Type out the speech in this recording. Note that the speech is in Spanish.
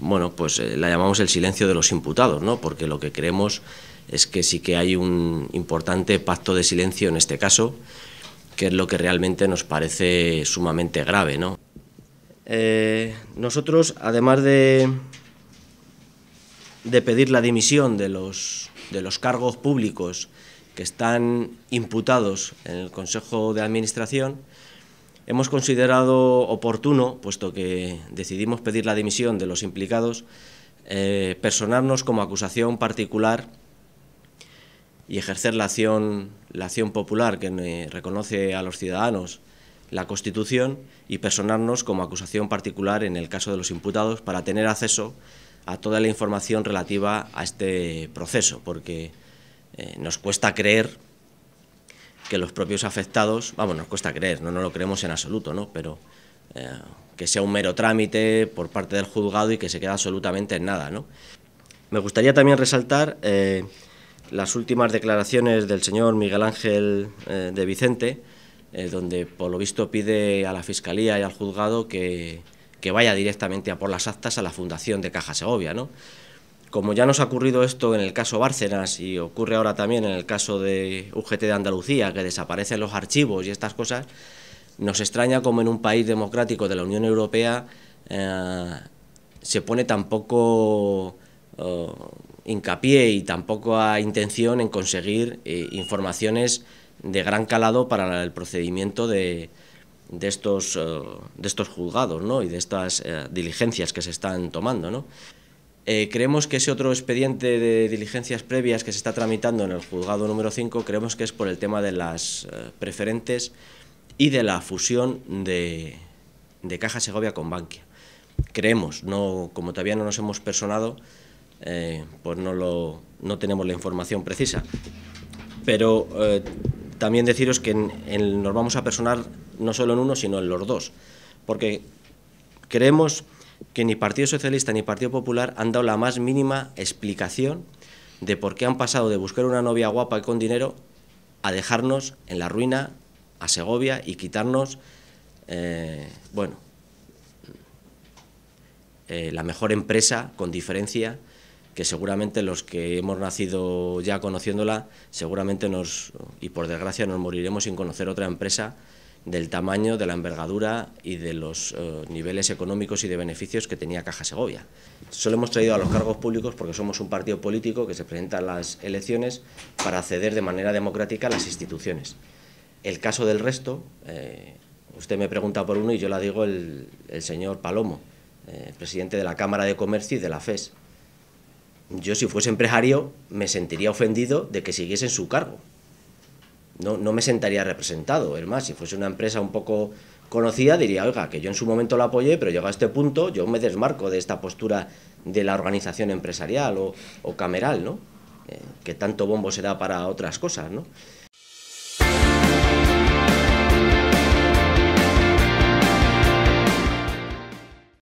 bueno, pues eh, la llamamos el silencio de los imputados, ¿no? Porque lo que creemos es que sí que hay un importante pacto de silencio en este caso, que es lo que realmente nos parece sumamente grave, ¿no? Eh, nosotros, además de, de pedir la dimisión de los, de los cargos públicos que están imputados en el Consejo de Administración, Hemos considerado oportuno, puesto que decidimos pedir la dimisión de los implicados, eh, personarnos como acusación particular y ejercer la acción, la acción popular que reconoce a los ciudadanos la Constitución y personarnos como acusación particular en el caso de los imputados para tener acceso a toda la información relativa a este proceso, porque eh, nos cuesta creer que los propios afectados, vamos, nos cuesta creer, no, no lo creemos en absoluto, ¿no? Pero eh, que sea un mero trámite por parte del juzgado y que se quede absolutamente en nada, ¿no? Me gustaría también resaltar eh, las últimas declaraciones del señor Miguel Ángel eh, de Vicente, donde por lo visto pide a la Fiscalía y al juzgado que, que vaya directamente a por las actas a la Fundación de Caja Segovia, ¿no? Como ya nos ha ocurrido esto en el caso Bárcenas y ocurre ahora también en el caso de UGT de Andalucía, que desaparecen los archivos y estas cosas, nos extraña cómo en un país democrático de la Unión Europea eh, se pone tan poco eh, hincapié y tampoco a intención en conseguir eh, informaciones de gran calado para el procedimiento de, estos, de estos juzgados y de estas diligencias que se están tomando. ¿no? Eh, creemos que ese otro expediente de diligencias previas que se está tramitando en el juzgado número 5, creemos que es por el tema de las eh, preferentes y de la fusión de, Caja Segovia con Bankia. Creemos, no, como todavía no nos hemos personado, eh, pues no, lo, no tenemos la información precisa. Pero también deciros que nos vamos a personar no solo en uno, sino en los dos, porque creemos que ni Partido Socialista ni Partido Popular han dado la más mínima explicación de por qué han pasado de buscar una novia guapa y con dinero a dejarnos en la ruina, a Segovia y quitarnos, eh, bueno, eh, la mejor empresa con diferencia que seguramente los que hemos nacido ya conociéndola, seguramente nos, y por desgracia nos moriremos sin conocer otra empresa del tamaño, de la envergadura y de los eh, niveles económicos y de beneficios que tenía Caja Segovia. Solo hemos traído a los cargos públicos porque somos un partido político que se presenta a las elecciones para acceder de manera democrática a las instituciones. El caso del resto, eh, usted me pregunta por uno y yo la digo el, señor Palomo, eh, presidente de la Cámara de Comercio y de la FES. Yo si fuese empresario me sentiría ofendido de que siguiese en su cargo no, me sentaría representado. Es más, si fuese una empresa un poco conocida diría, oiga, que yo en su momento la apoyé, pero llega a este punto, yo me desmarco de esta postura de la organización empresarial o, cameral, ¿no? Eh, que tanto bombo se da para otras cosas, ¿no?